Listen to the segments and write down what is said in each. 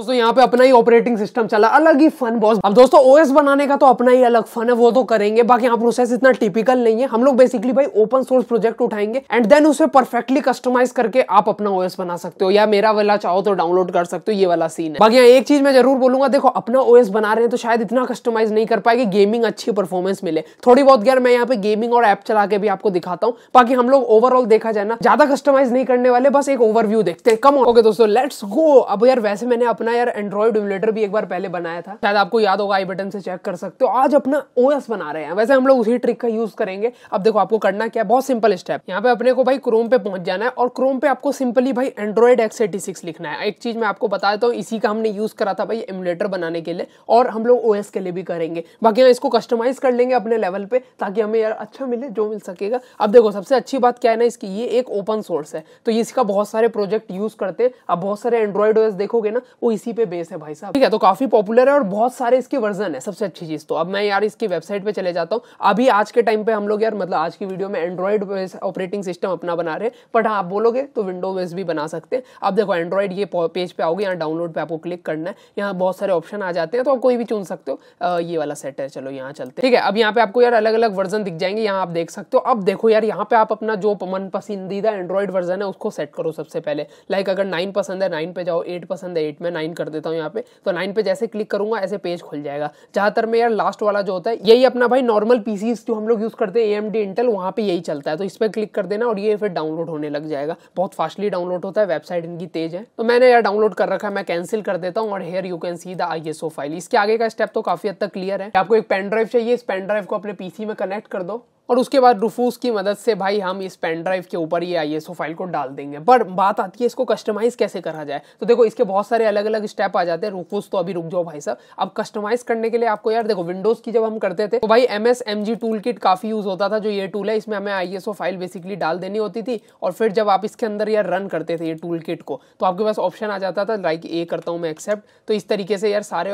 दोस्तों यहाँ पे अपना ही ऑपरेटिंग सिस्टम चला अलग ही फन बॉस अब दोस्तों ओएस बनाने का तो अपना ही अलग फन है वो तो करेंगे बाकी यहाँ प्रोसेस इतना टिपिकल नहीं है हम लोग बेसिकली भाई ओपन सोर्स प्रोजेक्ट उठाएंगे एंड देन उसे परफेक्टली कस्टमाइज करके आप अपना ओएस बना सकते हो या मेरा वाला चाहो तो डाउनलोड कर सकते हो ये वाला सीन है बाकी यहाँ एक चीज मैं जरूर बोलूंगा देखो अपना ओएस बना रहे हैं तो शायद इतना कस्टमाइज नहीं कर पाएगी गेमिंग अच्छी परफॉर्मेंस मिले थोड़ी बहुत गैर मैं यहाँ पे गेमिंग और ऐप चला के भी आपको दिखाता हूँ बाकी हम लोग ओवरऑल देखा जाए ना ज्यादा कस्टमाइज नहीं करने वाले बस एक ओवरव्यू देखते हैं कम ओके दोस्तों लेट्स गो अब यार वैसे मैंने अपना अपना यार एंड्रॉइड एमुलेटर भी एक बार पहले बनाया था शायद आपको याद होगा आई बटन से चेक कर सकते हो आज अपना ओएस बना रहे हैं वैसे हम लोग उसी ट्रिक का यूज करेंगे अब देखो आपको करना क्या है बहुत सिंपल स्टेप यहाँ पे अपने को भाई क्रोम पे पहुंच जाना है और क्रोम पे आपको सिंपली भाई एंड्रॉइड एक्स एटी लिखना है एक चीज मैं आपको बता देता हूँ इसी का हमने यूज करा था भाई एमुलेटर बनाने के लिए और हम लोग ओएस के लिए भी करेंगे बाकी हम इसको कस्टमाइज कर लेंगे अपने लेवल पे ताकि हमें यार अच्छा मिले जो मिल सकेगा अब देखो सबसे अच्छी बात क्या है ना इसकी ये एक ओपन सोर्स है तो ये इसका बहुत सारे प्रोजेक्ट यूज करते हैं अब बहुत सारे एंड्रॉइड ओएस देखोगे ना वो इसी पे बेस है भाई साहब ठीक है तो काफी पॉपुलर है और बहुत सारे इसके वर्जन है सबसे अच्छी चीज तो अब मैं यार इसकी वेबसाइट पे चले जाता हूँ अभी आज के टाइम पे हम लोग यार मतलब आज की वीडियो में एंड्रॉइड ऑपरेटिंग सिस्टम अपना बना रहे बट हाँ आप बोलोगे तो विंडो बेस भी बना सकते हैं अब देखो एंड्रॉइड ये पेज पे आओगे यहाँ डाउनलोड पे आपको क्लिक करना है यहाँ बहुत सारे ऑप्शन आ जाते हैं तो आप कोई भी चुन सकते हो ये वाला सेट है चलो यहाँ चलते ठीक है अब यहाँ पे आपको यार अलग अलग वर्जन दिख जाएंगे यहाँ आप देख सकते हो अब देखो यार यहाँ पे आप अपना जो मन पसंदीदा एंड्रॉइड वर्जन है उसको सेट करो सबसे पहले लाइक अगर नाइन पसंद है नाइन पे जाओ एट पसंद है एट में नाइन अलाइन कर देता हूँ यहाँ पे तो लाइन पे जैसे क्लिक करूंगा ऐसे पेज खुल जाएगा ज़्यादातर में यार लास्ट वाला जो होता है यही अपना भाई नॉर्मल पीसी जो हम लोग यूज़ करते हैं ए एम डी इंटेल वहाँ पे यही चलता है तो इस पर क्लिक कर देना और ये फिर डाउनलोड होने लग जाएगा बहुत फास्टली डाउनलोड होता है वेबसाइट इनकी तेज है तो मैंने यार डाउनलोड कर रखा है मैं कैंसिल कर देता हूँ और here you can see the I S O file इसके आगे का स्टेप तो काफ़ी हद तक क्लियर है आपको एक पेन ड्राइव चाहिए इस पेन ड्राइव को अपने पीसी में कनेक्ट कर दो और उसके बाद रुफूस की मदद से भाई हम इस पेन ड्राइव के ऊपर ये आई फाइल को डाल देंगे पर बात आती है इसको कस्टमाइज कैसे करा जाए तो देखो इसके बहुत सारे अलग अलग स्टेप आ जाते हैं रुफूस तो अभी रुक जाओ भाई साहब अब कस्टमाइज करने के लिए आपको यार देखो विंडोज की जब हम करते थे तो भाई M S M G tool kit काफी यूज होता था जो ये टूल है इसमें हमें आई फाइल बेसिकली डाल देनी होती थी और फिर जब आप इसके अंदर यार रन करते थे ये टूल किट को तो आपके पास ऑप्शन आ जाता था लाइक ए करता हूँ मैं एक्सेप्ट तो इस तरीके से यार सारे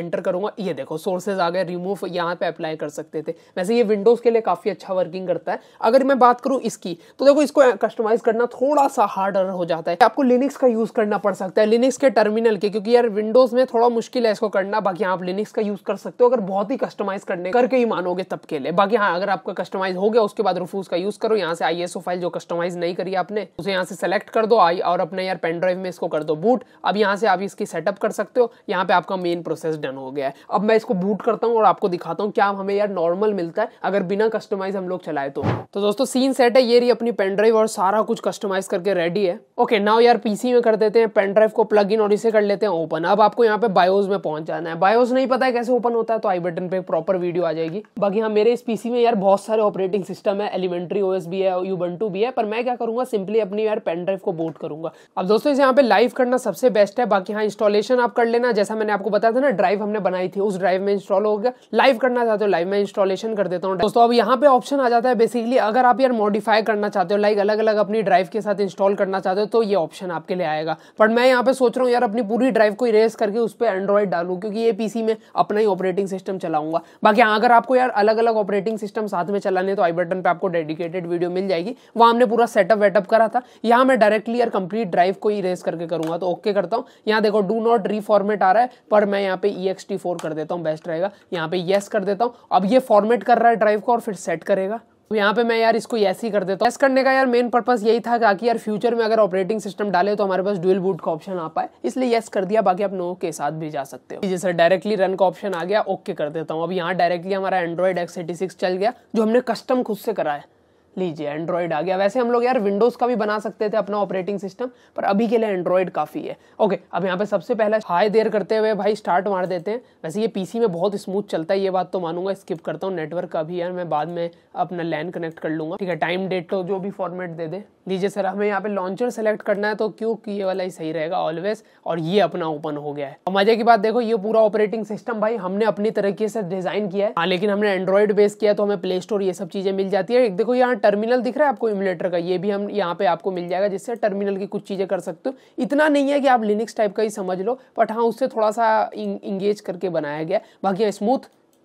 एंटर करूंगा ये देखो सोर्सेज आ गए रिमूव यहाँ पे अप्लाई कर सकते थे वैसे ये विंडोज के लिए काफी अच्छा वर्किंग करता है अगर मैं बात करूं इसकी तो देखो इसको कस्टमाइज करना थोड़ा सा हार्डर हो जाता है आपको लिनिक्स का यूज़ करना पड़ सकता है लिनिक्स के टर्मिनल के क्योंकि यार विंडोज़ में थोड़ा मुश्किल है इसको करना बाकी आप लिनिक्स का यूज़ कर सकते हो अगर बहुत ही कस्टमाइज करने करके ही मानोगे तब के लिए बाकी हाँ अगर आपका कस्टमाइज हो गया उसके बाद रूफूज का यूज़ करो यहाँ से आई फाइल जो कस्टमाइज नहीं करी आपने उसे यहाँ से सेलेक्ट कर दो आई और अपने यार पेन ड्राइव में इसको कर दो बूट अब यहाँ से आप इसकी सेटअप कर सकते हो यहाँ पे आपका मेन प्रोसेस डन हो गया है अब मैं इसको बूट करता हूँ और आपको दिखाता हूँ क्या हमें यार नॉर्मल मिलता है अगर बिना कस्टमाइज कस्टमाइज हम लोग चलाए तो तो दोस्तों सीन सेट है ये रही अपनी पेन ड्राइव और सारा कुछ कस्टमाइज करके रेडी है ओके नाउ यार पीसी में कर देते हैं पेन ड्राइव को प्लग इन और इसे कर लेते हैं ओपन अब आपको यहाँ पे बायोस में पहुंच जाना है बायोस नहीं पता है कैसे ओपन होता है तो आई बटन पे प्रॉपर वीडियो आ जाएगी बाकी हाँ मेरे इस पीसी में यार बहुत सारे ऑपरेटिंग सिस्टम है एलिमेंट्री ओएस भी है यूबंटू भी है पर मैं क्या करूंगा सिंपली अपनी यार पेन ड्राइव को बोट करूंगा अब दोस्तों इसे यहाँ पे लाइव करना सबसे बेस्ट है बाकी हाँ इंस्टॉलेशन आप कर लेना जैसा मैंने आपको बताया था ना ड्राइव हमने बनाई थी उस ड्राइव में इंस्टॉल हो गया लाइव करना चाहते हो लाइव में इंस्टॉलेशन कर देता हूँ दोस्तों अब यहाँ पे ऑप्शन आ जाता है बेसिकली अगर आप यार मॉडिफाई करना चाहते हो लाइक अलग अलग अपनी ड्राइव के साथ इंस्टॉल करना चाहते हो तो ये ऑप्शन आपके लिए आएगा बट मैं यहाँ पे सोच रहा हूँ यार अपनी पूरी ड्राइव को इरेज करके उस पर एंड्रॉइड डालू क्योंकि ये पीसी में अपना ही ऑपरेटिंग सिस्टम चलाऊंगा बाकी अगर आपको यार अलग अलग ऑपरेटिंग सिस्टम साथ में चलाने तो आई बटन पर आपको डेडिकेटेड वीडियो मिल जाएगी वहाँ हमने पूरा सेटअप वेटअप करा था यहाँ मैं डायरेक्टली यार कंप्लीट ड्राइव को इरेज करके करूँगा तो ओके करता हूँ यहाँ देखो डू नॉट रीफॉर्मेट आ रहा है पर मैं यहाँ पे ई कर देता हूँ बेस्ट रहेगा यहाँ पे येस कर देता हूँ अब ये फॉर्मेट कर रहा है ड्राइव को और फिर सेट सेट करेगा तो यहाँ पे मैं यार इसको ये ही कर देता हूँ करने का यार मेन पर्पस यही था ताकि यार फ्यूचर में अगर ऑपरेटिंग सिस्टम डाले तो हमारे पास ड्यूल बूट का ऑप्शन आ पाए इसलिए येस कर दिया बाकी आप नो के साथ भी जा सकते हो जैसे डायरेक्टली रन का ऑप्शन आ गया ओके कर देता हूँ अब यहाँ डायरेक्टली हमारा एंड्रॉइड एक्स चल गया जो हमने कस्टम खुद से करा है लीजिए एंड्रॉयड आ गया वैसे हम लोग यार विंडोज़ का भी बना सकते थे अपना ऑपरेटिंग सिस्टम पर अभी के लिए एंड्रॉयड काफ़ी है ओके अब यहाँ पे सबसे पहले हाई देर करते हुए भाई स्टार्ट मार देते हैं वैसे ये पीसी में बहुत स्मूथ चलता है ये बात तो मानूंगा स्किप करता हूँ नेटवर्क का भी यार मैं बाद में अपना लैन कनेक्ट कर लूंगा ठीक है टाइम डेट तो जो भी फॉर्मेट दे दे लीजिए सर हमें यहाँ पे लॉन्चर सेलेक्ट करना है तो क्यों ये वाला ही सही रहेगा ऑलवेज और ये अपना ओपन हो गया है और मजे की बात देखो ये पूरा ऑपरेटिंग सिस्टम भाई हमने अपनी तरीके से डिजाइन किया है हाँ, लेकिन हमने एंड्रॉइड बेस किया तो हमें प्ले स्टोर ये सब चीजें मिल जाती है देखो यहाँ टर्मिनल दिख रहा है आपको इम्यूलेटर का ये भी हम यहाँ पे आपको मिल जाएगा जिससे टर्मिनल की कुछ चीज़ें कर सकते हो इतना नहीं है कि आप लिनिक्स टाइप का ही समझ लो बट हाँ उससे थोड़ा सा इंगेज करके बनाया गया बाकी स्मूथ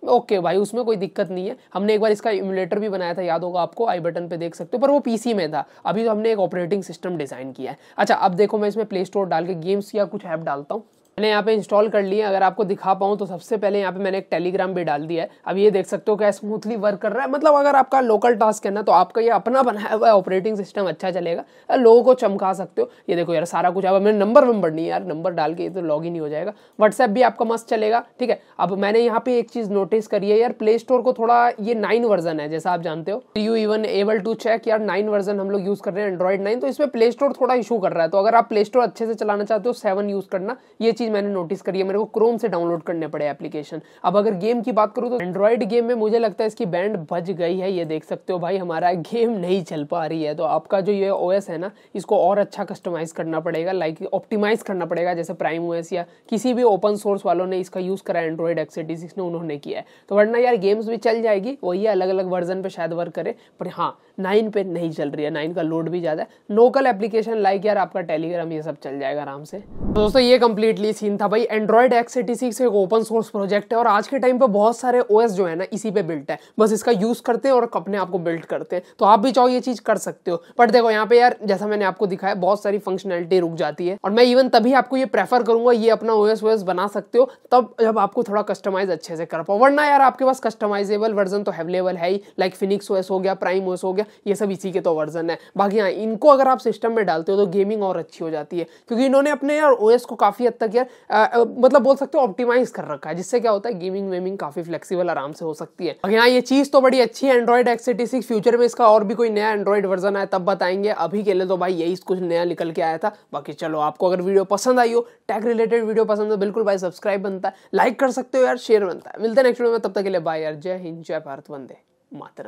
हाँ, ओके okay भाई उसमें कोई दिक्कत नहीं है हमने एक बार इसका इम्यूलेटर भी बनाया था याद होगा आपको आई बटन पे देख सकते हो पर वो पीसी में था अभी तो हमने एक ऑपरेटिंग सिस्टम डिज़ाइन किया है अच्छा अब देखो मैं इसमें प्ले स्टोर डाल के गेम्स या कुछ ऐप डालता हूँ मैंने यहाँ पे इंस्टॉल कर लिया अगर आपको दिखा पाऊँ तो सबसे पहले यहाँ पे मैंने एक टेलीग्राम भी डाल दिया है अब ये देख सकते हो क्या स्मूथली वर्क कर रहा है मतलब अगर आपका लोकल टास्क है ना तो आपका ये अपना बनाया हुआ ऑपरेटिंग सिस्टम अच्छा चलेगा लोगों को चमका सकते हो ये देखो यार सारा कुछ अब मैंने नंबर वंबर नहीं यार नंबर डाल के तो लॉग ही हो जाएगा व्हाट्सएप भी आपका मस्त चलेगा ठीक है अब मैंने यहाँ पे एक चीज़ नोटिस करी है यार प्ले स्टोर को थोड़ा ये नाइन वर्जन है जैसा आप जानते हो you even able to check यार नाइन वर्जन हम लोग यूज़ कर रहे हैं एंड्रॉइड नाइन तो इसमें प्ले स्टोर थोड़ा इशू कर रहा है तो अगर आप प्ले स्टोर अच्छे से चलाना चाहते हो सेवन यूज़ करना ये चीज़ चीज़ मैंने नोटिस करी है मेरे को क्रोम से डाउनलोड करने पड़े एप्लीकेशन अब अगर गेम की बात करूँ तो एंड्रॉइड गेम में मुझे लगता है इसकी बैंड बज गई है ये देख सकते हो भाई हमारा गेम नहीं चल पा रही है तो आपका जो ये ओ है ना इसको और अच्छा कस्टमाइज़ करना पड़ेगा लाइक ऑप्टिमाइज़ करना पड़ेगा जैसे प्राइम ओ या किसी भी ओपन सोर्स वालों ने इसका यूज़ करा एंड्रॉयड एक्सेटी सिक्स ने उन्होंने किया है तो वरना यार गेम्स भी चल जाएगी वही अलग अलग वर्जन पर शायद वर्क करे पर हाँ नाइन पे नहीं चल रही है नाइन का लोड भी ज़्यादा है लोकल एप्लीकेशन लाइक यार आपका टेलीग्राम ये सब चल जाएगा आराम से तो दोस्तों ये कम्प्लीटली सीन था भाई एंड्रॉयड एक्स एटी सिक्स एक ओपन सोर्स प्रोजेक्ट है और आज के टाइम पे बहुत सारे ओएस जो है ना इसी पे बिल्ट है बस इसका यूज करते हैं और अपने आप को बिल्ट करते हैं तो आप भी चाहो ये चीज कर सकते हो बट देखो यहाँ पे यार जैसा मैंने आपको दिखाया बहुत सारी फंक्शनैलिटी रुक जाती है और मैं इवन तभी आपको ये प्रेफर करूंगा ये अपना ओएस ओएस बना सकते हो तब जब आपको थोड़ा कस्टमाइज अच्छे से कर पाओ वरना यार आपके पास कस्टमाइजेबल वर्जन तो अवेलेबल है ही लाइक फिनिक्स ओएस हो गया प्राइम ओएस हो गया ये सब इसी के तो वर्जन है बाकी हाँ इनको अगर आप सिस्टम में डालते हो तो गेमिंग और अच्छी हो जाती है क्योंकि इन्होंने अपने यार ओएस को काफी हद तक यार आ, मतलब बोल सकते हो ऑप्टिमाइज कर रखा है जिससे क्या होता है गेमिंग वेमिंग काफी फ्लेक्सिबल आराम से हो सकती है अगर हाँ ये चीज तो बड़ी अच्छी है एंड्रॉइड सिक्स फ्यूचर में इसका और भी कोई नया एंड्रॉइड वर्जन आए तब बताएंगे अभी के लिए तो भाई यही कुछ नया निकल के आया था बाकी चलो आपको अगर वीडियो पसंद आई हो टैक रिलेटेड वीडियो पसंद हो बिल्कुल भाई सब्सक्राइब बनता है लाइक कर सकते हो यार शेयर बनता है मिलते हैं नेक्स्ट वीडियो में तब तक के लिए बाय यार जय हिंद जय भारत वंदे मातरम